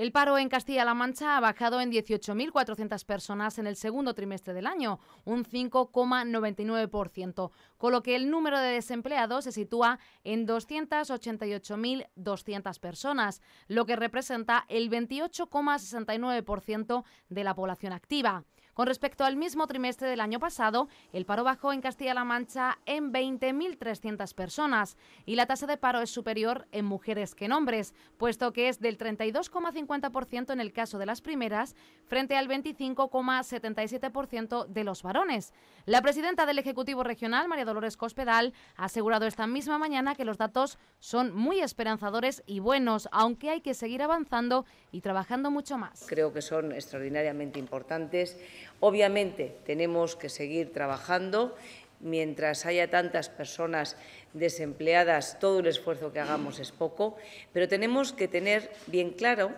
El paro en Castilla-La Mancha ha bajado en 18.400 personas en el segundo trimestre del año, un 5,99%, con lo que el número de desempleados se sitúa en 288.200 personas, lo que representa el 28,69% de la población activa. Con respecto al mismo trimestre del año pasado, el paro bajó en Castilla-La Mancha en 20.300 personas y la tasa de paro es superior en mujeres que en hombres, puesto que es del 32,50% en el caso de las primeras frente al 25,77% de los varones. La presidenta del Ejecutivo Regional, María Dolores Cospedal, ha asegurado esta misma mañana que los datos son muy esperanzadores y buenos, aunque hay que seguir avanzando y trabajando mucho más. Creo que son extraordinariamente importantes Obviamente tenemos que seguir trabajando. Mientras haya tantas personas desempleadas, todo el esfuerzo que hagamos es poco, pero tenemos que tener bien claro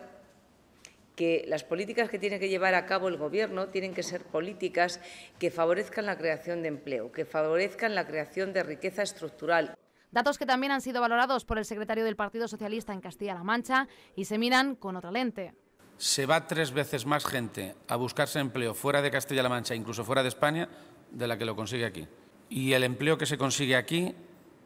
que las políticas que tiene que llevar a cabo el Gobierno tienen que ser políticas que favorezcan la creación de empleo, que favorezcan la creación de riqueza estructural. Datos que también han sido valorados por el secretario del Partido Socialista en Castilla-La Mancha y se miran con otra lente se va tres veces más gente a buscarse empleo fuera de Castilla-La Mancha, incluso fuera de España, de la que lo consigue aquí. Y el empleo que se consigue aquí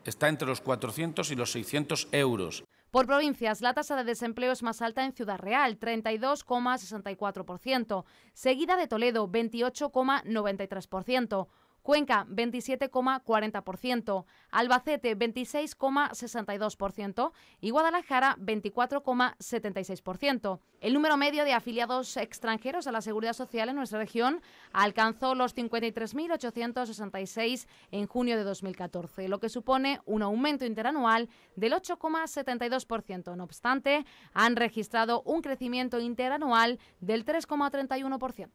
está entre los 400 y los 600 euros. Por provincias, la tasa de desempleo es más alta en Ciudad Real, 32,64%, seguida de Toledo, 28,93%. Cuenca 27,40%, Albacete 26,62% y Guadalajara 24,76%. El número medio de afiliados extranjeros a la seguridad social en nuestra región alcanzó los 53.866 en junio de 2014, lo que supone un aumento interanual del 8,72%. No obstante, han registrado un crecimiento interanual del 3,31%.